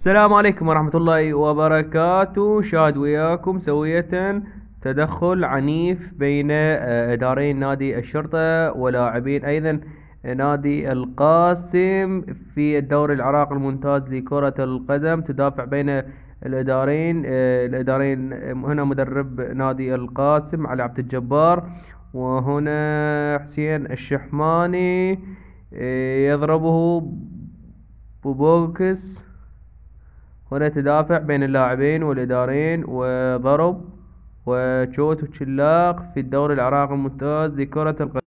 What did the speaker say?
السلام عليكم ورحمة الله وبركاته شاهد وياكم سوية تدخل عنيف بين آه، إدارين نادي الشرطة ولاعبين أيضا آه، نادي القاسم في الدوري العراقي الممتاز لكرة القدم تدافع بين الإدارين آه، الإدارين هنا مدرب نادي القاسم علي عبد الجبار وهنا حسين الشحماني يضربه ببوكس هنا تدافع بين اللاعبين والإدارين وضرب وشوت وشلاق في الدوري العراقي الممتاز لكرة القدم